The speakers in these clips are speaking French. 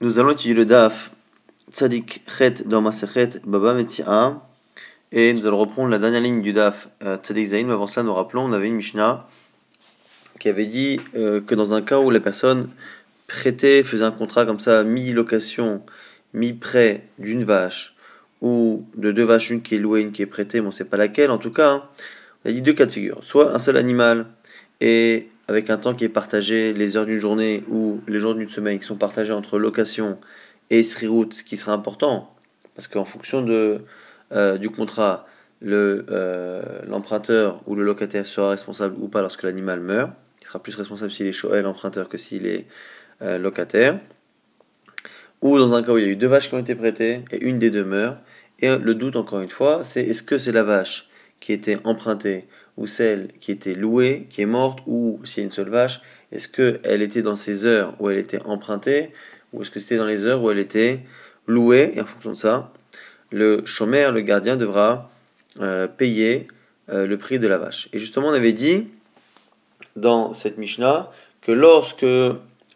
Nous allons étudier le DAF Tzadik Chet dans Masechet Baba Metzia. Et nous allons reprendre la dernière ligne du DAF euh, Tzadik Zain. Mais avant cela, nous rappelons on avait une Mishnah qui avait dit euh, que dans un cas où la personne prêtait, faisait un contrat comme ça, mi-location, mi-prêt d'une vache ou de deux vaches, une qui est louée, une qui est prêtée, on ne sait pas laquelle en tout cas. on hein, a dit deux cas de figure soit un seul animal et avec un temps qui est partagé, les heures d'une journée ou les jours d'une semaine qui sont partagés entre location et Sri route, ce qui sera important, parce qu'en fonction de, euh, du contrat, euh, l'emprunteur ou le locataire sera responsable ou pas lorsque l'animal meurt. Il sera plus responsable s'il est Shoel euh, l'emprunteur que s'il est locataire. Ou dans un cas où il y a eu deux vaches qui ont été prêtées et une des deux meurt. Et le doute, encore une fois, c'est est-ce que c'est la vache qui était empruntée ou celle qui était louée, qui est morte, ou s'il y a une seule vache, est-ce qu'elle était dans ces heures où elle était empruntée, ou est-ce que c'était dans les heures où elle était louée, et en fonction de ça, le chômeur, le gardien devra euh, payer euh, le prix de la vache. Et justement, on avait dit dans cette Mishnah que lorsque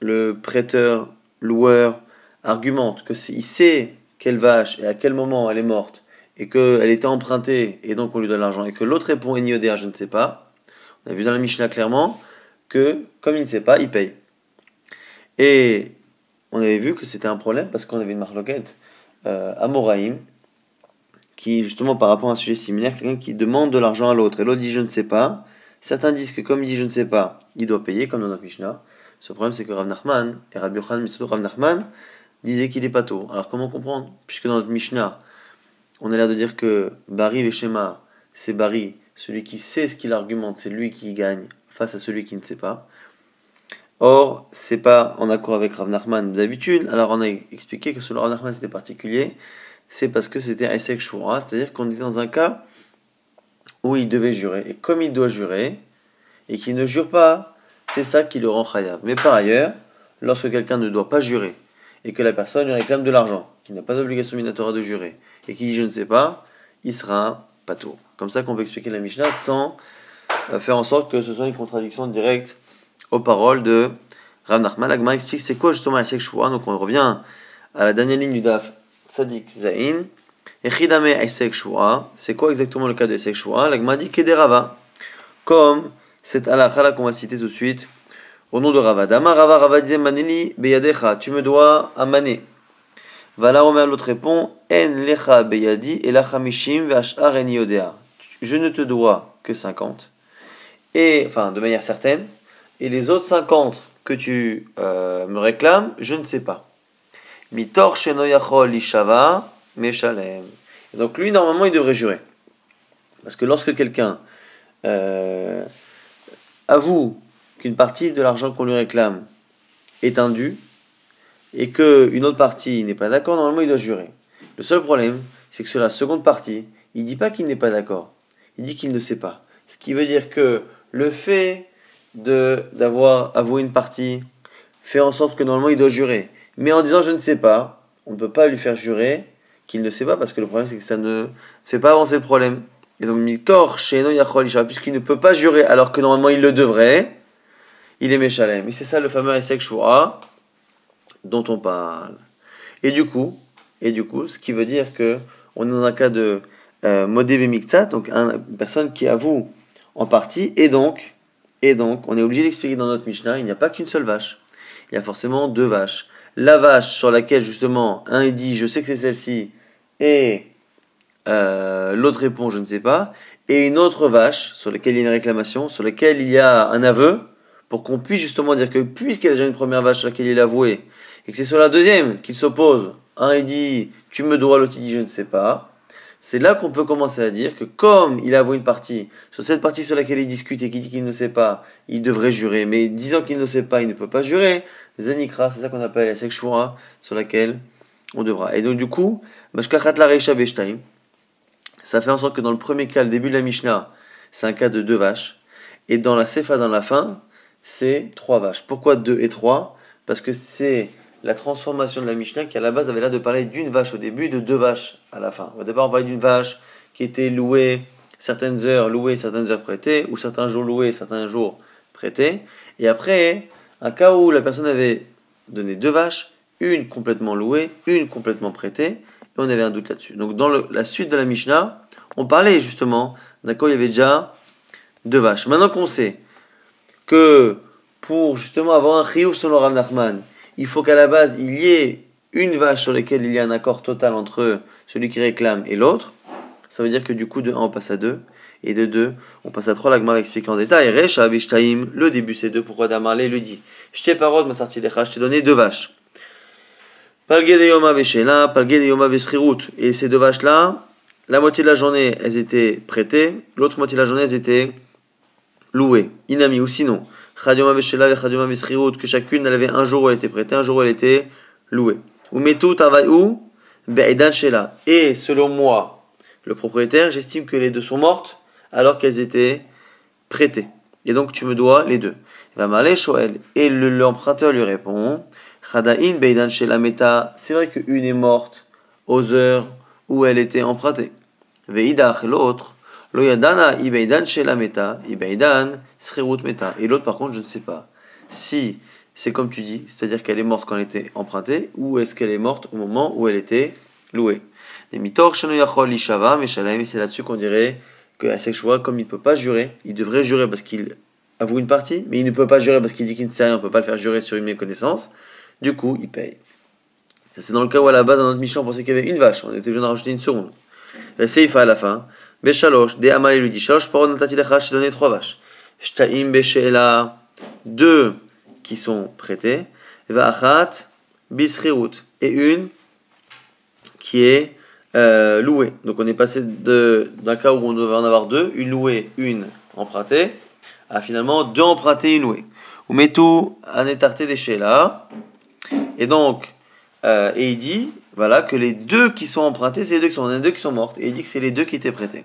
le prêteur, loueur, argumente que il sait quelle vache et à quel moment elle est morte, et qu'elle était empruntée et donc on lui donne l'argent et que l'autre répond Eniodéa, je ne sais pas, on a vu dans la Mishnah clairement que comme il ne sait pas, il paye. Et on avait vu que c'était un problème parce qu'on avait une marloquette euh, à Moraïm qui justement par rapport à un sujet similaire, quelqu'un qui demande de l'argent à l'autre et l'autre dit je ne sais pas. Certains disent que comme il dit je ne sais pas, il doit payer comme dans notre Mishnah. Ce problème c'est que Rav Nachman et Rabbi Yochanan Rav Nachman disaient qu'il est pas tôt. Alors comment comprendre Puisque dans notre Mishnah, on a l'air de dire que Bari Veshema, c'est Bari, celui qui sait ce qu'il argumente, c'est lui qui gagne face à celui qui ne sait pas. Or, c'est pas en accord avec Rav Nachman d'habitude, alors on a expliqué que selon Rav Nachman c'était particulier, c'est parce que c'était Esek Shura, c'est-à-dire qu'on était dans un cas où il devait jurer, et comme il doit jurer, et qu'il ne jure pas, c'est ça qui le rend khayab. Mais par ailleurs, lorsque quelqu'un ne doit pas jurer, et que la personne lui réclame de l'argent, qui n'a pas d'obligation minatora de jurer, et qui dit je ne sais pas, il sera pas tôt. Comme ça qu'on peut expliquer la Mishnah sans euh, faire en sorte que ce soit une contradiction directe aux paroles de Rav Nachman. L'agma explique c'est quoi justement la Shvoa. Donc on revient à la dernière ligne du DAF Tzadik Zain. Echidame Aisek Shua, C'est quoi exactement le cas de Aisek Shua L'Agma dit Kederava. Comme cette halakha qu'on va citer tout de suite au nom de Ravadama, Dama Rava Rava Maneli Beyadecha, tu me dois Amane. Mané. Vala Omer l'autre répond En lecha beyadi et la chamishim vashar en Je ne te dois que 50. Et, enfin, de manière certaine. Et les autres 50 que tu euh, me réclames, je ne sais pas. Mitor shenoyachol ishava meshalem. Donc lui, normalement, il devrait jurer. Parce que lorsque quelqu'un euh, avoue qu'une partie de l'argent qu'on lui réclame est indue et qu'une autre partie n'est pas d'accord, normalement il doit jurer. Le seul problème, c'est que sur la seconde partie, il ne dit pas qu'il n'est pas d'accord, il dit qu'il ne sait pas. Ce qui veut dire que le fait d'avoir avoué une partie fait en sorte que normalement il doit jurer. Mais en disant je ne sais pas, on ne peut pas lui faire jurer qu'il ne sait pas parce que le problème c'est que ça ne fait pas avancer le problème. Et donc, il chez puisqu'il ne peut pas jurer alors que normalement il le devrait, il est méchalem, Et c'est ça le fameux Esek Shua dont on parle. Et du coup, et du coup, ce qui veut dire que on est dans un cas de euh, Miktsat, donc une personne qui avoue en partie, et donc, et donc, on est obligé d'expliquer dans notre Mishnah, il n'y a pas qu'une seule vache. Il y a forcément deux vaches. La vache sur laquelle justement un dit, je sais que c'est celle-ci, et euh, l'autre répond, je ne sais pas, et une autre vache sur laquelle il y a une réclamation, sur laquelle il y a un aveu, pour qu'on puisse justement dire que puisqu'il y a déjà une première vache sur laquelle il a avoué, et que c'est sur la deuxième qu'il s'oppose, un hein, il dit tu me dois, l'autre il dit je ne sais pas, c'est là qu'on peut commencer à dire que comme il avoue une partie, sur cette partie sur laquelle il discute et qu'il dit qu'il ne sait pas, il devrait jurer, mais disant qu'il ne sait pas, il ne peut pas jurer, Zanikra, c'est ça qu'on appelle la Sekhshura, sur laquelle on devra. Et donc du coup, la ça fait en sorte que dans le premier cas, le début de la Mishnah, c'est un cas de deux vaches, et dans la Sefa, dans la fin, c'est trois vaches. Pourquoi deux et trois Parce que c'est la transformation de la Mishnah qui à la base avait l'air de parler d'une vache au début de deux vaches à la fin. D'abord, départ, on parlait d'une vache qui était louée certaines heures, louée certaines heures prêtées, ou certains jours loués, certains jours prêtés. Et après, un cas où la personne avait donné deux vaches, une complètement louée, une complètement prêtée, et on avait un doute là-dessus. Donc dans la suite de la Mishnah, on parlait justement d'un cas où il y avait déjà deux vaches. Maintenant qu'on sait que pour justement avoir un riouf sur le il faut qu'à la base il y ait une vache sur laquelle il y a un accord total entre celui qui réclame et l'autre. Ça veut dire que du coup de 1 on passe à 2 et de 2 on passe à 3. L'agmar explique en détail. le début c'est 2. Pourquoi Damarlé le dit Je t'ai parod ma sortie des je t'ai donné deux vaches. de Et ces deux vaches là, la moitié de la journée elles étaient prêtées, l'autre moitié de la journée elles étaient loué, inami, ou sinon, que chacune elle avait un jour où elle était prêtée, un jour où elle était louée. Ou Et selon moi, le propriétaire, j'estime que les deux sont mortes alors qu'elles étaient prêtées. Et donc tu me dois les deux. va marler Et l'emprunteur lui répond C'est vrai qu'une est morte aux heures où elle était empruntée. et l'autre meta. Et l'autre, par contre, je ne sais pas. Si c'est comme tu dis, c'est-à-dire qu'elle est morte quand elle était empruntée, ou est-ce qu'elle est morte au moment où elle était louée. c'est là-dessus qu'on dirait que je comme il ne peut pas jurer, il devrait jurer parce qu'il avoue une partie, mais il ne peut pas jurer parce qu'il dit qu'il ne sait rien, on ne peut pas le faire jurer sur une méconnaissance. Du coup, il paye. C'est dans le cas où à la base, dans notre mission on pensait qu'il y avait une vache, on était obligé d'en rajouter une seconde. La Seifa à la fin, Béchalosh, des amalé lui dit Shalosh, paro natatilecha, je donné trois vaches. Shtaim Béchela, deux qui sont et Va'achat, bisreout, et une qui est euh, louée. Donc on est passé d'un cas où on devait en avoir deux, une louée, une empruntée, à finalement deux empruntées, une louée. On Ou tout un des d'échéla. Et donc, euh, et il dit voilà, que les deux qui sont empruntés, c'est les deux qui sont, les deux qui sont mortes. Et il dit que c'est les deux qui étaient prêtés.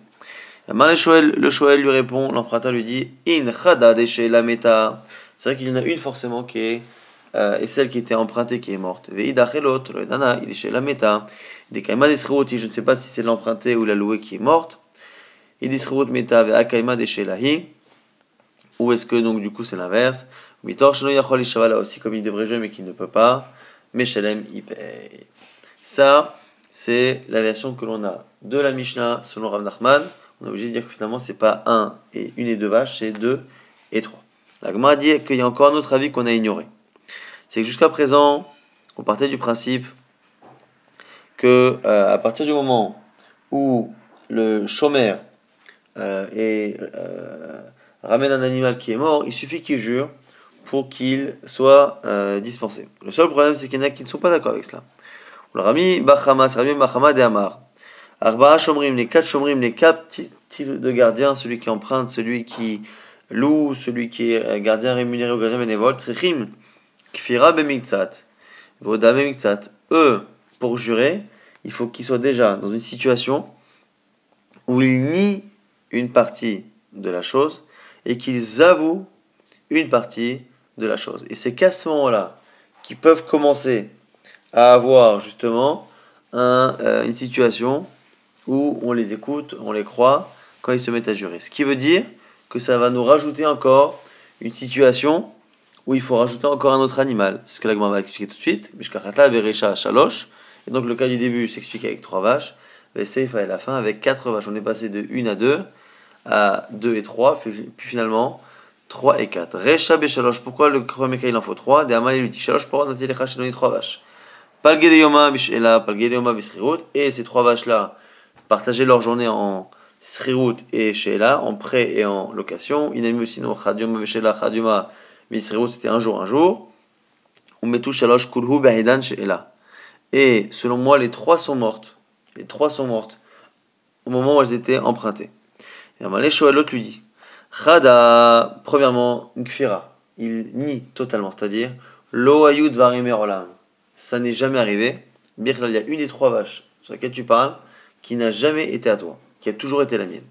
Le Shoel, lui répond, l'emprunteur lui dit In la Meta. C'est vrai qu'il y en a une forcément qui est, euh, et celle qui était empruntée qui est morte. Il le chez la Meta. des je ne sais pas si c'est l'emprunté ou la louée qui est morte. Idisreout Meta, Ou est-ce que donc du coup c'est l'inverse Mitor aussi, comme il devrait jouer mais qu'il ne peut pas. mais il paye. Ça, c'est la version que l'on a de la Mishnah selon Rav On est obligé de dire que finalement, c'est pas 1 et une et deux vaches, c'est deux et 3. La dit qu'il y a encore un autre avis qu'on a ignoré. C'est que jusqu'à présent, on partait du principe que euh, à partir du moment où le chômeur euh, euh, ramène un animal qui est mort, il suffit qu'il jure pour qu'il soit dispensé. Le seul problème, c'est qu'il y en a qui ne sont pas d'accord avec cela. Le Rami Bachama, le Rami de Amar. Arba Shomrim, les quatre Shomrim, les quatre types de gardiens, celui qui emprunte, celui qui loue, celui qui est euh, gardien rémunéré ou gardien bénévole, Trichim, Kfira Bemiktsat, Voda Bemiktsat. Eux, pour jurer, il faut qu'ils soient déjà dans une situation où ils nient une partie de la chose et qu'ils avouent une partie de la chose. Et c'est qu'à ce moment-là qu'ils peuvent commencer à avoir justement un, euh, une situation où on les écoute, on les croit quand ils se mettent à jurer. Ce qui veut dire que ça va nous rajouter encore une situation où il faut rajouter encore un autre animal. C'est ce que la va expliquer tout de suite. Shalosh. Et donc le cas du début s'explique avec trois vaches. Veseifa et la fin avec quatre vaches. On est passé de 1 à 2 à 2 et 3, puis, finalement 3 et 4. Recha, Pourquoi le premier cas il en faut 3 Des il lui dit Shalosh, pourquoi on a-t-il les 3 vaches Palgué de Yoma Bishela, Palgué de Yoma et ces trois vaches-là partageaient leur journée en Srirut et Sheila, en prêt et en location. Inami Usino, Chadioma Bishela, Chadioma Bisrirut, c'était un jour, un jour. On tout Shalosh Kulhu Behidan Sheila. Et selon moi, les trois sont mortes. Les trois sont mortes au moment où elles étaient empruntées. Et Amalé Shoelot lui dit Khada, premièrement, Nkfira, il nie totalement, c'est-à-dire Lo Ayud ça n'est jamais arrivé. Bien il y a une des trois vaches sur laquelle tu parles qui n'a jamais été à toi, qui a toujours été la mienne.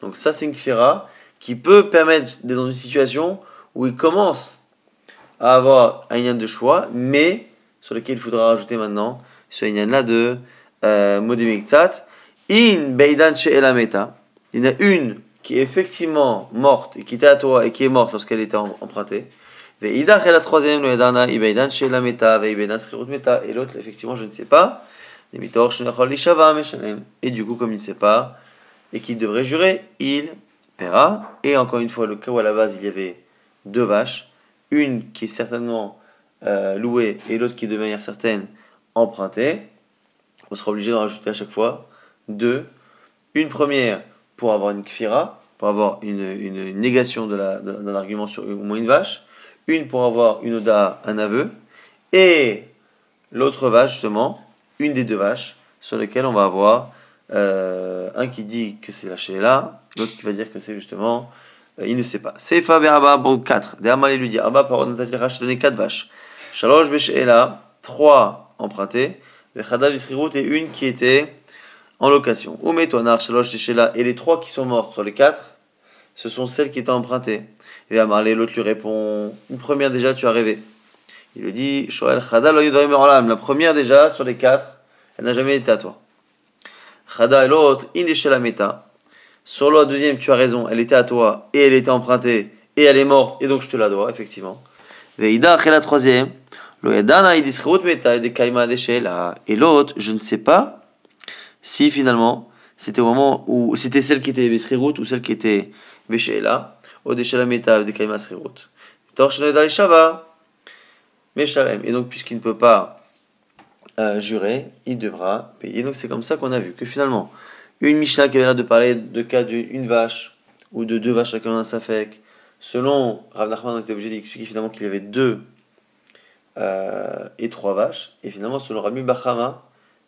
Donc ça, c'est une kfira qui peut permettre d'être dans une situation où il commence à avoir un lien de choix, mais sur lequel il faudra rajouter maintenant ce lien là de euh, In Beidan Elameta. Il y en a une qui est effectivement morte et qui était à toi et qui est morte lorsqu'elle était empruntée. Et la troisième, l'autre, effectivement, je ne sais pas. Et du coup, comme il ne sait pas, et qu'il devrait jurer, il paiera. Et encore une fois, le cas où à la base il y avait deux vaches, une qui est certainement euh, louée et l'autre qui est de manière certaine empruntée, on sera obligé d'en rajouter à chaque fois deux. Une première pour avoir une kfira, pour avoir une, une, négation d'un de de argument sur au moins une vache, une pour avoir une oda, un aveu, et l'autre vache, justement, une des deux vaches, sur lesquelles on va avoir euh, un qui dit que c'est la là l'autre qui va dire que c'est justement, euh, il ne sait pas. C'est Faber Abba, bon, 4. Dermal, lui dit Abba, par je te donné 4 vaches. Shalosh, trois 3 empruntées. et une qui était en location. Oumetoanar, Shalosh, là et les trois qui sont mortes sur les quatre, ce sont celles qui étaient empruntées. Et à Marley, l'autre lui répond Une première déjà, tu as rêvé. Il lui dit Chada La première déjà, sur les quatre, elle n'a jamais été à toi. Chada et l'autre, Sur la deuxième, tu as raison, elle était à toi, et elle était empruntée, et elle est morte, et donc je te la dois, effectivement. Veida et la troisième. Et l'autre, je ne sais pas si finalement c'était au moment où c'était celle qui était Besrirut ou celle qui était et donc, puisqu'il ne peut pas jurer, il devra payer. Donc, c'est comme ça qu'on a vu que finalement, une Mishnah qui avait l'air de parler de cas d'une vache ou de deux vaches chacun sa fèque, selon Rav Nachman, on était obligé d'expliquer finalement qu'il y avait deux et trois vaches. Et finalement, selon Rabbi Bahama,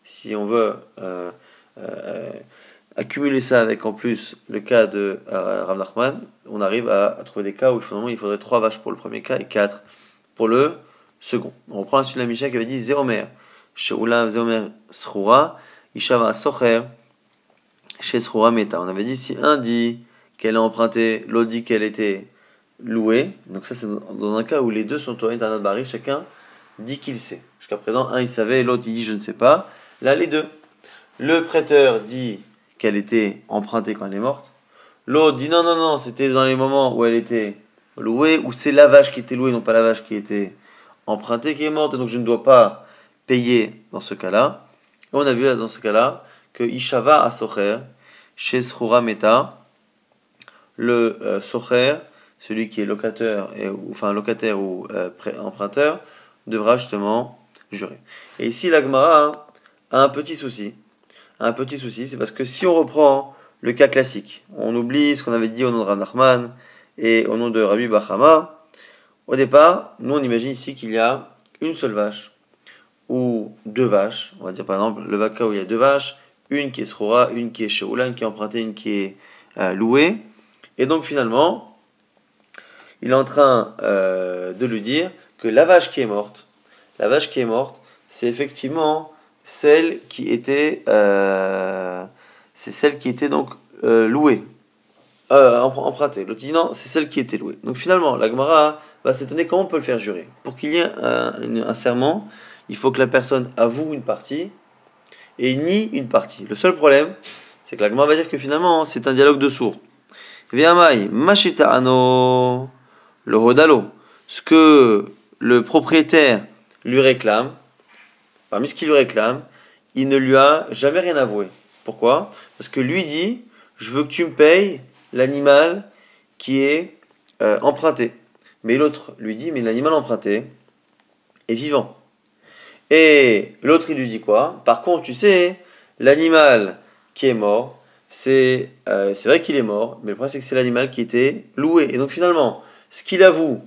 si on veut. Euh, euh, Accumuler ça avec en plus le cas de euh, Rav on arrive à, trouver des cas où finalement il faudrait trois vaches pour le premier cas et 4 pour le second. On reprend la suite de la Mishnah qui avait dit Zéomer, Sheoulav Ishava Socher, chez Meta. On avait dit si un dit qu'elle a emprunté, l'autre dit qu'elle était louée, donc ça c'est dans un cas où les deux sont tournés d'un Barry, chacun dit qu'il sait. Jusqu'à présent, un il savait, l'autre il dit je ne sais pas. Là, les deux. Le prêteur dit qu'elle était empruntée quand elle est morte. L'autre dit non, non, non, c'était dans les moments où elle était louée, ou c'est la vache qui était louée, non pas la vache qui était empruntée, qui est morte, donc je ne dois pas payer dans ce cas-là. On a vu dans ce cas-là que Ishava a Socher, chez Srura Meta, le euh, celui qui est locataire, ou, enfin locataire ou euh, emprunteur, devra justement jurer. Et ici, l'Agmara a un petit souci un petit souci, c'est parce que si on reprend le cas classique, on oublie ce qu'on avait dit au nom de Rav et au nom de Rabbi Bahama, au départ, nous on imagine ici qu'il y a une seule vache ou deux vaches, on va dire par exemple le vaca où il y a deux vaches, une qui est srora, une qui est sheoula, une qui est empruntée, une qui est euh, louée, et donc finalement, il est en train euh, de lui dire que la vache qui est morte, la vache qui est morte, c'est effectivement celle qui était, euh, c'est celle qui était donc euh, louée, euh, empruntée. L'autre dit non, c'est celle qui était louée. Donc finalement, la Gemara va s'étonner comment on peut le faire jurer. Pour qu'il y ait un, serment, il faut que la personne avoue une partie et nie une partie. Le seul problème, c'est que la Gemara va dire que finalement, c'est un dialogue de sourds. machita le rodalo Ce que le propriétaire lui réclame, parmi ce qu'il lui réclame, il ne lui a jamais rien avoué. Pourquoi Parce que lui dit, je veux que tu me payes l'animal qui est euh, emprunté. Mais l'autre lui dit, mais l'animal emprunté est vivant. Et l'autre, il lui dit quoi Par contre, tu sais, l'animal qui est mort, euh, c'est vrai qu'il est mort, mais le problème, c'est que c'est l'animal qui était loué. Et donc finalement, ce qu'il avoue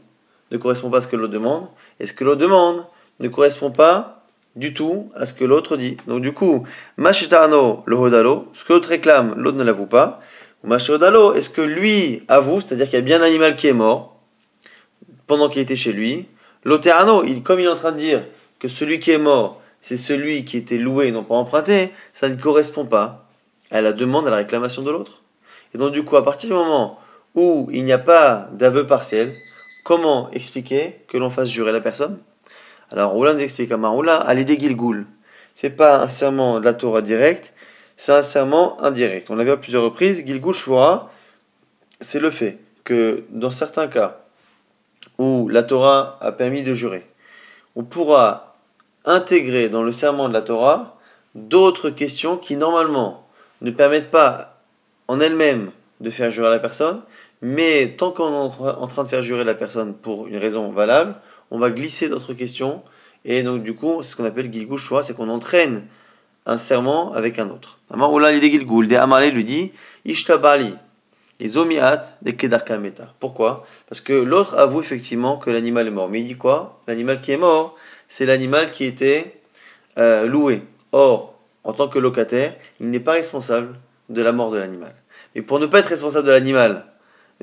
ne correspond pas à ce que l'autre demande, et ce que l'autre demande ne correspond pas du tout à ce que l'autre dit. Donc du coup, Mashitano le Hodalo, ce que l'autre réclame, l'autre ne l'avoue pas. Mashodalo, est-ce que lui avoue, c'est-à-dire qu'il y a bien un animal qui est mort pendant qu'il était chez lui. L'Oterano, il, comme il est en train de dire que celui qui est mort, c'est celui qui était loué et non pas emprunté, ça ne correspond pas à la demande, à la réclamation de l'autre. Et donc du coup, à partir du moment où il n'y a pas d'aveu partiel, comment expliquer que l'on fasse jurer la personne alors Roula nous explique à Maroula, des Gilgoul. C'est pas un serment de la Torah direct, c'est un serment indirect. On l'a vu à plusieurs reprises, Gilgoul Shvora, c'est le fait que dans certains cas où la Torah a permis de jurer, on pourra intégrer dans le serment de la Torah d'autres questions qui normalement ne permettent pas en elles-mêmes de faire jurer la personne, mais tant qu'on est en train de faire jurer la personne pour une raison valable, on va glisser d'autres questions. Et donc, du coup, c'est ce qu'on appelle Gilgul Shoah, c'est qu'on entraîne un serment avec un autre. Oula l'idée Gilgul, des Amale lui dit Ishtabali, les Omiat des Kedarkameta. Pourquoi Parce que l'autre avoue effectivement que l'animal est mort. Mais il dit quoi L'animal qui est mort, c'est l'animal qui était euh, loué. Or, en tant que locataire, il n'est pas responsable de la mort de l'animal. Mais pour ne pas être responsable de l'animal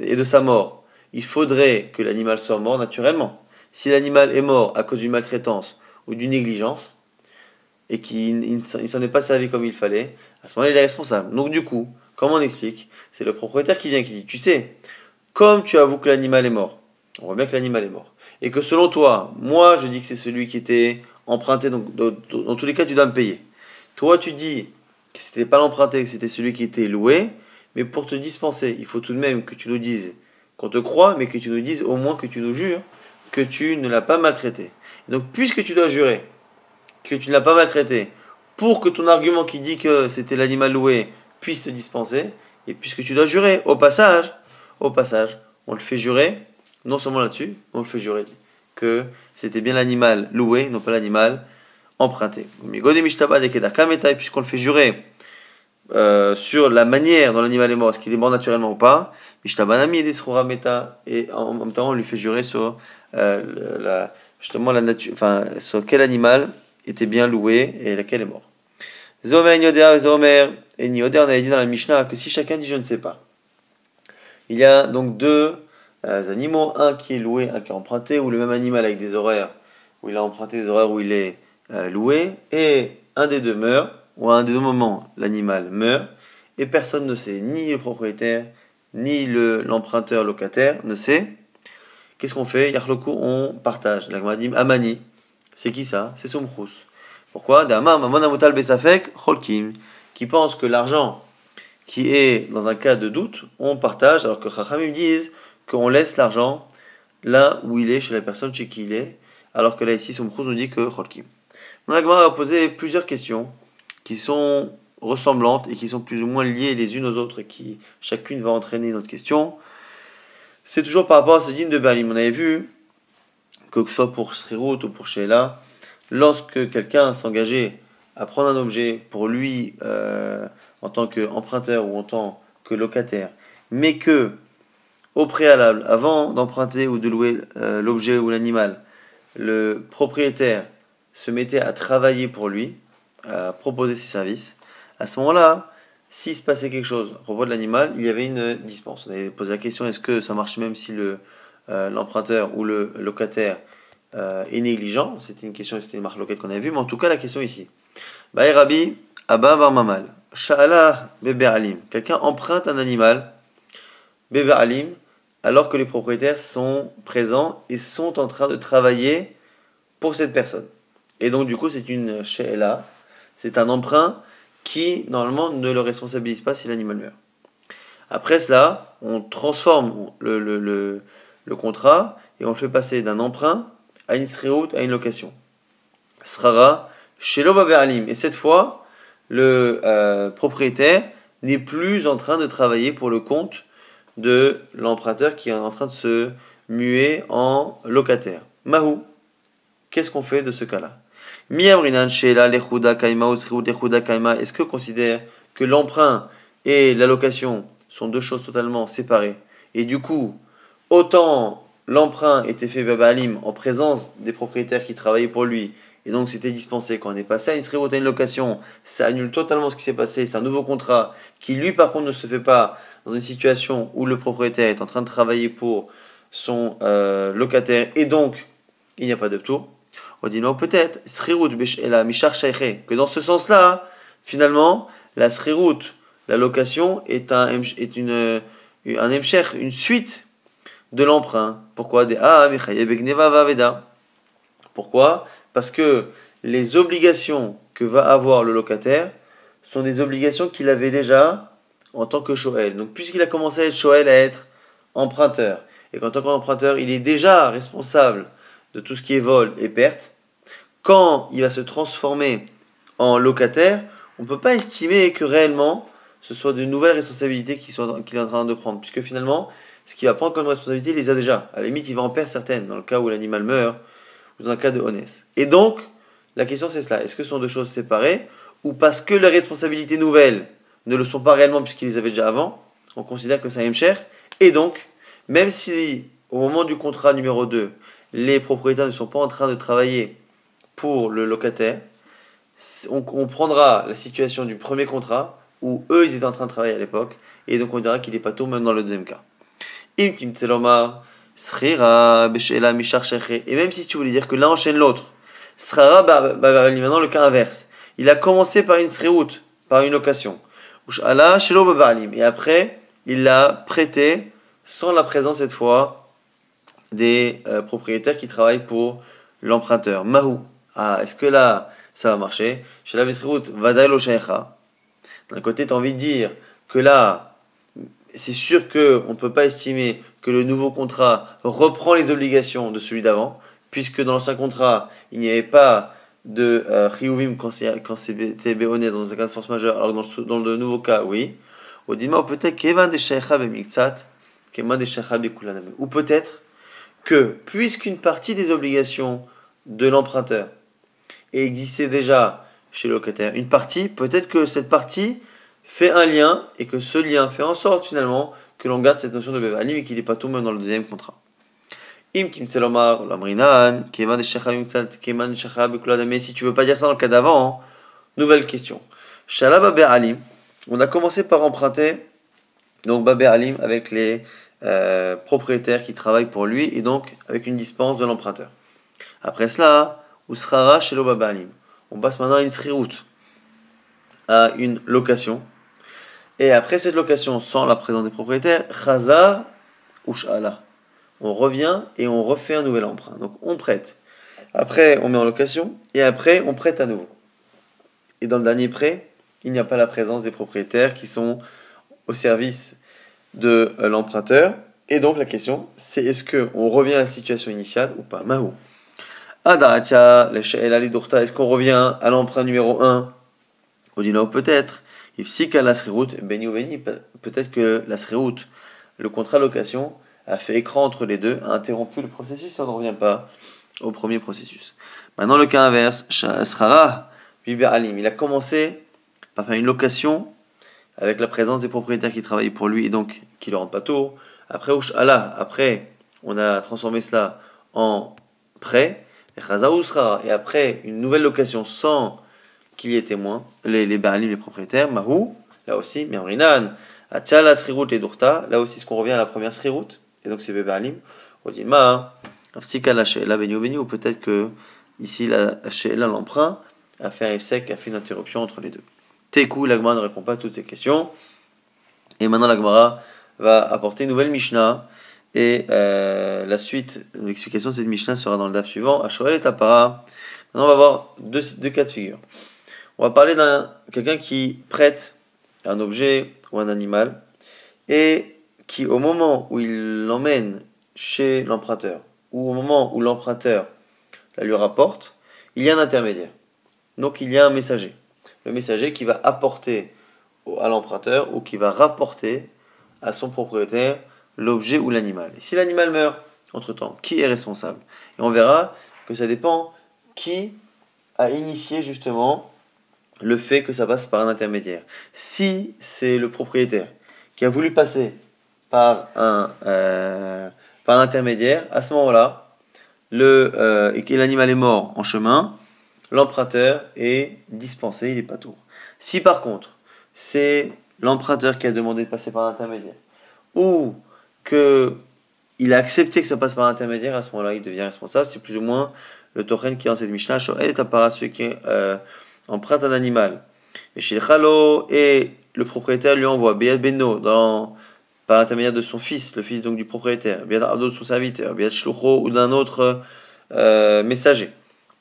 et de sa mort, il faudrait que l'animal soit mort naturellement. Si l'animal est mort à cause d'une maltraitance ou d'une négligence, et qu'il ne s'en est pas servi comme il fallait, à ce moment-là, il est responsable. Donc du coup, comme on explique C'est le propriétaire qui vient qui dit, tu sais, comme tu avoues que l'animal est mort, on voit bien que l'animal est mort, et que selon toi, moi je dis que c'est celui qui était emprunté, donc dans, tous les cas, tu dois me payer. Toi, tu dis que ce n'était pas l'emprunté, que c'était celui qui était loué, mais pour te dispenser, il faut tout de même que tu nous dises qu'on te croit, mais que tu nous dises au moins que tu nous jures que tu ne l'as pas maltraité. donc, puisque tu dois jurer que tu ne l'as pas maltraité, pour que ton argument qui dit que c'était l'animal loué puisse te dispenser, et puisque tu dois jurer, au passage, au passage, on le fait jurer, non seulement là-dessus, on le fait jurer que c'était bien l'animal loué, non pas l'animal emprunté. Mais puisqu'on le fait jurer euh, sur la manière dont l'animal est mort, est-ce qu'il est mort naturellement ou pas, et en même temps on lui fait jurer sur euh, justement la nature, enfin, sur quel animal était bien loué et laquelle est mort. Zomer, Nioder, Zomer et Nioder, on avait dit dans la Mishnah que si chacun dit je ne sais pas, il y a donc deux euh, animaux, un qui est loué, un qui est emprunté, ou le même animal avec des horaires, où il a emprunté des horaires où il est euh, loué, et un des deux meurt, ou à un des deux moments, l'animal meurt, et personne ne sait, ni le propriétaire, ni l'emprunteur locataire ne sait. Qu'est-ce qu'on fait Yakhloukou, on partage. La dit Amani. C'est qui ça C'est Sumchus. Pourquoi Besafek, Cholkim. Qui pense que l'argent qui est dans un cas de doute, on partage, alors que Chachamim disent qu'on laisse l'argent là où il est, chez la personne chez qui il est, alors que là ici, Sumchus nous dit que Cholkim. Mon va poser plusieurs questions qui sont ressemblantes et qui sont plus ou moins liées les unes aux autres et qui chacune va entraîner une autre question. C'est toujours par rapport à ce digne de Berlin. On avait vu que, que ce soit pour Srirut ou pour Sheila, lorsque quelqu'un s'engageait à prendre un objet pour lui euh, en tant qu'emprunteur ou en tant que locataire, mais que au préalable, avant d'emprunter ou de louer euh, l'objet ou l'animal, le propriétaire se mettait à travailler pour lui, à proposer ses services, à ce moment-là, s'il se passait quelque chose à propos de l'animal, il y avait une dispense. On avait posé la question est-ce que ça marche même si le, euh, l'emprunteur ou le locataire euh, est négligent C'était une question, c'était une marque locale qu'on avait vue, mais en tout cas, la question ici. Bah, eh, Abba mamal Sha'ala Alim. Quelqu'un emprunte un animal, Bébé Alim, alors que les propriétaires sont présents et sont en train de travailler pour cette personne. Et donc, du coup, c'est une Sha'ala, c'est un emprunt qui, normalement, ne le responsabilise pas si l'animal meurt. Après cela, on transforme le, contrat et on le fait passer d'un emprunt à une sreout, à une location. Srara, chez Et cette fois, le euh, propriétaire n'est plus en train de travailler pour le compte de l'emprunteur qui est en train de se muer en locataire. Mahou, qu'est-ce qu'on fait de ce cas-là est-ce que considère que l'emprunt et la location sont deux choses totalement séparées Et du coup, autant l'emprunt était fait Alim en présence des propriétaires qui travaillaient pour lui, et donc c'était dispensé. Quand on est passé à Israël, à une location, ça annule totalement ce qui s'est passé. C'est un nouveau contrat qui, lui, par contre, ne se fait pas dans une situation où le propriétaire est en train de travailler pour son euh, locataire, et donc il n'y a pas de tour. On dit non, peut-être, que dans ce sens-là, finalement, la srirout, la location, est un, est une, euh, un emcher, une suite de l'emprunt. Pourquoi ah, Pourquoi Parce que les obligations que va avoir le locataire sont des obligations qu'il avait déjà en tant que Shoel. Donc, puisqu'il a commencé à être Shoel, à être emprunteur, et qu'en tant qu'emprunteur, il est déjà responsable de tout ce qui est vol et perte, quand il va se transformer en locataire, on ne peut pas estimer que réellement ce soit de nouvelles responsabilités qu'il est en train de prendre, puisque finalement, ce qu'il va prendre comme responsabilité, il les a déjà. À la limite, il va en perdre certaines, dans le cas où l'animal meurt, ou dans un cas de honnêteté. Et donc, la question c'est cela, est-ce que ce sont deux choses séparées, ou parce que les responsabilités nouvelles ne le sont pas réellement puisqu'il les avait déjà avant, on considère que ça aime cher, et donc, même si au moment du contrat numéro 2, les propriétaires ne sont pas en train de travailler pour le locataire, on, prendra la situation du premier contrat où eux ils étaient en train de travailler à l'époque et donc on dira qu'il est pas tout même dans le deuxième cas. Et même si tu voulais dire que l'un enchaîne l'autre, sera maintenant le cas inverse. Il a commencé par une route par une location. Et après, il l'a prêté sans la présence cette fois des euh, propriétaires qui travaillent pour l'emprunteur. Mahou. Ah, est-ce que là, ça va marcher Chez la D'un côté, tu as envie de dire que là, c'est sûr qu'on ne peut pas estimer que le nouveau contrat reprend les obligations de celui d'avant, puisque dans l'ancien contrat, il n'y avait pas de euh, Riouvim quand c'était Béonet e dans un cas de force majeure, alors que dans, dans le nouveau cas, oui. Ou peut-être que, puisqu'une partie des obligations de l'emprunteur et existait déjà chez le locataire une partie, peut-être que cette partie fait un lien et que ce lien fait en sorte finalement que l'on garde cette notion de bébalim et qu'il n'est pas tout même dans le deuxième contrat. Im kim mais si tu veux pas dire ça dans le cas d'avant, hein, nouvelle question. Shalab alim on a commencé par emprunter donc Babé Alim avec les euh, propriétaires qui travaillent pour lui et donc avec une dispense de l'emprunteur. Après cela, ou chez On passe maintenant à une sriroute, à une location. Et après cette location, sans la présence des propriétaires, ou On revient et on refait un nouvel emprunt. Donc on prête. Après, on met en location et après, on prête à nouveau. Et dans le dernier prêt, il n'y a pas la présence des propriétaires qui sont au service de euh, l'emprunteur. Et donc la question, c'est est-ce qu'on revient à la situation initiale ou pas Mahou. Adaratia, est-ce qu'on revient à l'emprunt numéro 1 On peut-être. à la ou beni, peut-être que la route le contrat location, a fait écran entre les deux, a interrompu le processus, on ne revient pas au premier processus. Maintenant, le cas inverse, Srara, Alim, il a commencé par faire une location avec la présence des propriétaires qui travaillent pour lui et donc qui le rendent pas tôt. Après, après, on a transformé cela en prêt et après une nouvelle location sans qu'il y ait témoin, les, les les propriétaires, Mahou, là aussi, Memrinan, Atiala Srirut et Durta, là aussi, ce qu'on revient à la première Srirut, et donc c'est Baalim, Odima, Afsikala la Benio Benio, peut-être que ici, la Sheela, l'emprunt, a fait un effet, a fait une interruption entre les deux. Tekou, l'Agmara ne répond pas à toutes ces questions, et maintenant l'Agmara va apporter une nouvelle Mishnah et euh, la suite de l'explication de cette michelin sera dans le DAF suivant, à et Tapara. Maintenant, on va voir deux, deux cas de figure. On va parler d'un quelqu'un qui prête un objet ou un animal et qui, au moment où il l'emmène chez l'emprunteur ou au moment où l'emprunteur la lui rapporte, il y a un intermédiaire. Donc, il y a un messager. Le messager qui va apporter à l'emprunteur ou qui va rapporter à son propriétaire l'objet ou l'animal. Et si l'animal meurt entre-temps, qui est responsable Et on verra que ça dépend qui a initié justement le fait que ça passe par un intermédiaire. Si c'est le propriétaire qui a voulu passer par un, euh, par un intermédiaire, à ce moment-là, le, euh, et l'animal est mort en chemin, l'emprunteur est dispensé, il n'est pas tout. Si par contre, c'est l'emprunteur qui a demandé de passer par intermédiaire, ou que il a accepté que ça passe par l'intermédiaire, à ce moment-là, il devient responsable. C'est plus ou moins le torrent qui est dans cette Mishnah. Elle est à celui qui euh, emprunte un animal. Et chez et le propriétaire lui envoie Beyad beno » dans, par l'intermédiaire de son fils, le fils donc du propriétaire, Beyad Abdo de son serviteur, Beyad Shlucho ou d'un autre euh, messager.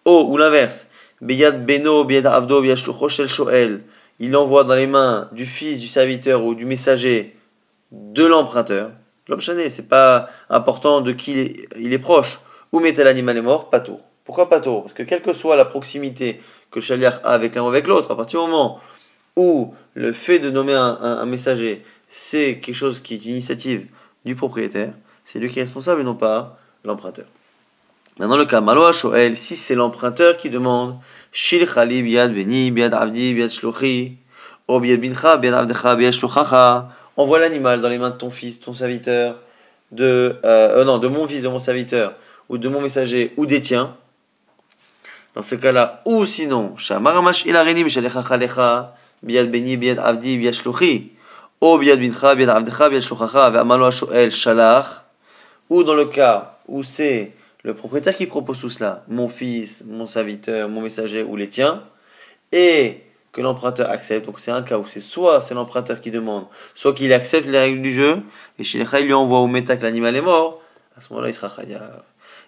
ou l'inverse, Beyad beno »« Beyad Abdo, Beyad Shlucho, Shel Il l'envoie dans les mains du fils du serviteur ou du messager de l'emprunteur. L'homme C'est pas important de qui il est, proche. Où mettez l'animal est mort Pas tôt. Pourquoi pas tôt Parce que quelle que soit la proximité que le a avec l'un ou avec l'autre, à partir du moment où le fait de nommer un, messager, c'est quelque chose qui est une initiative du propriétaire, c'est lui qui est responsable et non pas l'emprunteur. Maintenant, le cas Malo Shoel, si c'est l'emprunteur qui demande Shil Biad Abdi, Biad Biad Biad Envoie l'animal dans les mains de ton fils, ton serviteur, de, euh, euh, non, de mon fils, de mon serviteur, ou de mon messager, ou des tiens. Dans ce cas-là, ou sinon, Shamaramash ilarenim shalecha chalecha, biad beni, biad avdi, biad shluchi, ou biad bincha, biad avdecha, biad shluchacha, ve'amalo shoel shalach, ou dans le cas où c'est le propriétaire qui propose tout cela, mon fils, mon serviteur, mon messager ou les tiens, et que l'emprunteur accepte. Donc c'est un cas où c'est soit c'est l'emprunteur qui demande, soit qu'il accepte les règles du jeu, et chez les lui envoie au méta que l'animal est mort, à ce moment-là il sera chayav.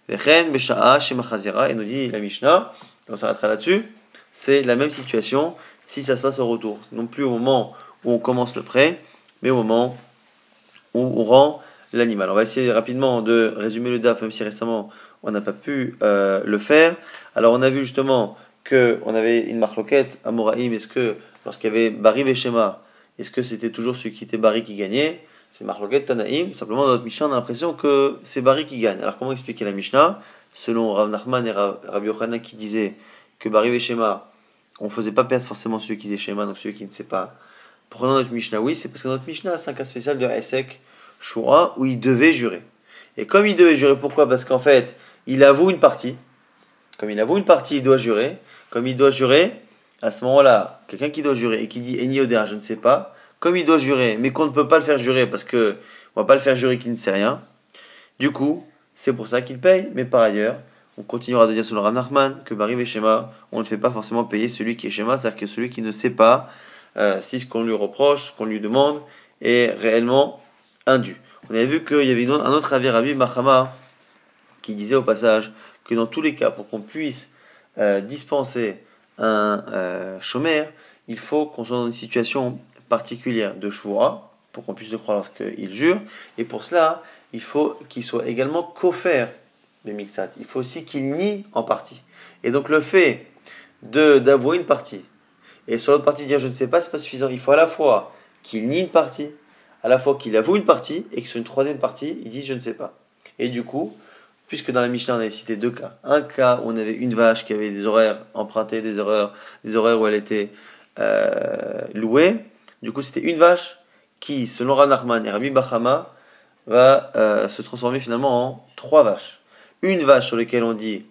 Vechen, Besha'a, Shemachazira, et nous dit la Mishnah, on s'arrêtera là-dessus, c'est la même situation si ça se passe au retour. Non plus au moment où on commence le prêt, mais au moment où on rend l'animal. On va essayer rapidement de résumer le DAF, même si récemment on n'a pas pu euh, le faire. Alors on a vu justement qu'on avait une marloquette à Moraïm, est-ce que lorsqu'il y avait Bari et est-ce que c'était toujours celui qui était Bari qui gagnait C'est marloquette Tanaïm. Simplement, dans notre Mishnah, on a l'impression que c'est Bari qui gagne. Alors, comment expliquer la Mishnah Selon Rav Nachman et Rabbi Yochanan qui disaient que Bari et on ne faisait pas perdre forcément celui qui faisait Shema, donc celui qui ne sait pas. Prenons notre Mishnah, oui, c'est parce que notre Mishnah, c'est un cas spécial de Esek Shura où il devait jurer. Et comme il devait jurer, pourquoi Parce qu'en fait, il avoue une partie. Comme il avoue une partie, il doit jurer comme il doit jurer, à ce moment-là, quelqu'un qui doit jurer et qui dit Enioder, je ne sais pas, comme il doit jurer, mais qu'on ne peut pas le faire jurer parce que on va pas le faire jurer qu'il ne sait rien, du coup, c'est pour ça qu'il paye, mais par ailleurs, on continuera de dire selon le que Barim et on ne fait pas forcément payer celui qui est schéma, c'est-à-dire que celui qui ne sait pas euh, si ce qu'on lui reproche, ce qu'on lui demande, est réellement indu. On avait vu qu'il y avait un autre avis, Rabbi Mahama, qui disait au passage que dans tous les cas, pour qu'on puisse euh, dispenser un euh, chômeur, il faut qu'on soit dans une situation particulière de choix pour qu'on puisse le croire lorsqu'il jure, et pour cela, il faut qu'il soit également coffert de mixat. Il faut aussi qu'il nie en partie. Et donc le fait d'avouer une partie et sur l'autre partie dire je ne sais pas, c'est pas suffisant. Il faut à la fois qu'il nie une partie, à la fois qu'il avoue une partie et que sur une troisième partie, il dise je ne sais pas. Et du coup, Puisque dans la Mishnah, on avait cité deux cas. Un cas où on avait une vache qui avait des horaires empruntés, des horaires, des où elle était euh, louée. Du coup, c'était une vache qui, selon Ranarman et Rabbi Bahama, va euh, se transformer finalement en trois vaches. Une vache sur laquelle on dit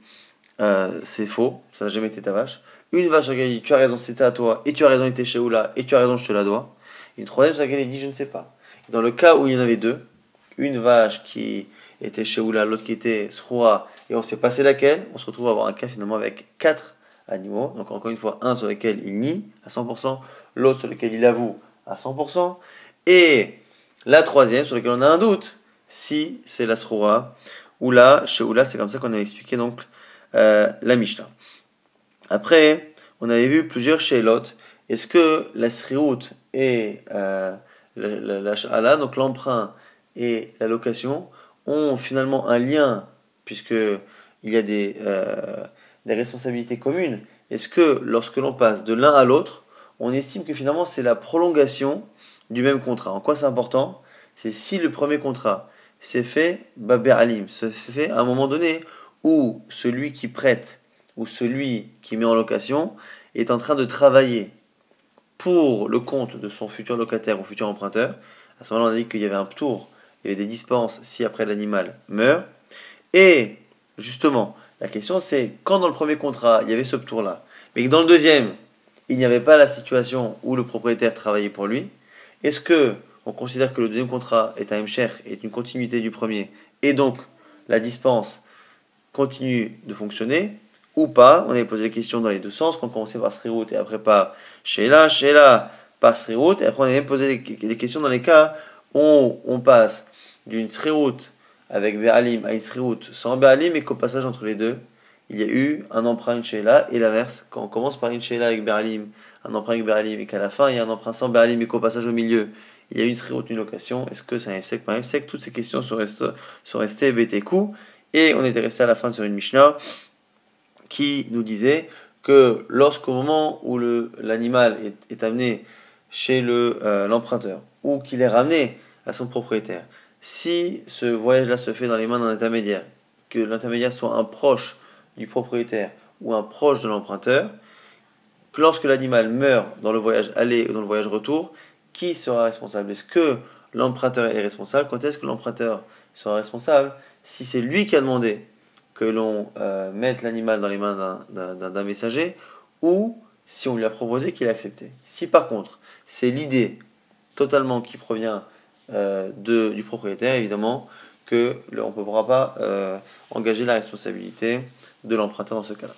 euh, c'est faux, ça n'a jamais été ta vache. Une vache sur laquelle on dit tu as raison, c'était à toi, et tu as raison, était chez Oula, et tu as raison, je te la dois. Une troisième sur laquelle on dit je ne sais pas. Dans le cas où il y en avait deux, une vache qui était chez Oula, l'autre qui était Sroa et on s'est passé laquelle, on se retrouve à avoir un cas finalement avec quatre animaux. Donc encore une fois, un sur lequel il nie à 100%, l'autre sur lequel il avoue à 100%, et la troisième sur laquelle on a un doute, si c'est la Sroa ou là, chez Oula, c'est comme ça qu'on a expliqué donc euh, la Mishnah. Après, on avait vu plusieurs chez Lot. Est-ce que la Sriout et euh, la, la, donc l'emprunt et la location, ont finalement un lien, puisqu'il y a euh, des, responsabilités communes, est-ce que lorsque l'on passe de l'un à l'autre, on estime que finalement c'est la prolongation du même contrat En quoi c'est important C'est si le premier contrat s'est fait Baber Alim, s'est fait à un moment donné où celui qui prête ou celui qui met en location est en train de travailler pour le compte de son futur locataire ou futur emprunteur, à ce moment-là on a dit qu'il y avait un tour il y avait des dispenses si après l'animal meurt. Et justement, la question c'est quand dans le premier contrat il y avait ce tour-là, mais que dans le deuxième il n'y avait pas la situation où le propriétaire travaillait pour lui, est-ce que on considère que le deuxième contrat est un cher est une continuité du premier, et donc la dispense continue de fonctionner ou pas On avait posé la question dans les deux sens, qu'on commençait par route et après par chez-là, Sheila par Srirut, et après on avait posé des questions dans les cas où on passe d'une route avec Berlin à une route sans Béalim et qu'au passage entre les deux, il y a eu un emprunt là et l'inverse. Quand on commence par là avec Berlin un emprunt avec Béalim et qu'à la fin il y a un emprunt sans Berlin et qu'au passage au milieu, il y a une route, une location, est-ce que c'est un FSEC, pas un FSEC Toutes ces questions sont, sont restées bêtes coup. Et on était resté à la fin sur une Mishnah qui nous disait que lorsqu'au moment où l'animal est, amené chez euh, l'emprunteur le, ou qu'il est ramené à son propriétaire, si ce voyage-là se fait dans les mains d'un intermédiaire, que l'intermédiaire soit un proche du propriétaire ou un proche de l'emprunteur, que lorsque l'animal meurt dans le voyage aller ou dans le voyage retour, qui sera responsable Est-ce que l'emprunteur est responsable Quand est-ce que l'emprunteur sera responsable Si c'est lui qui a demandé que l'on euh, mette l'animal dans les mains d'un messager, ou si on lui a proposé qu'il a accepté. Si par contre, c'est l'idée totalement qui provient euh, de, du propriétaire, évidemment que ne pourra pas euh, engager la responsabilité de l'emprunteur dans ce cas-là.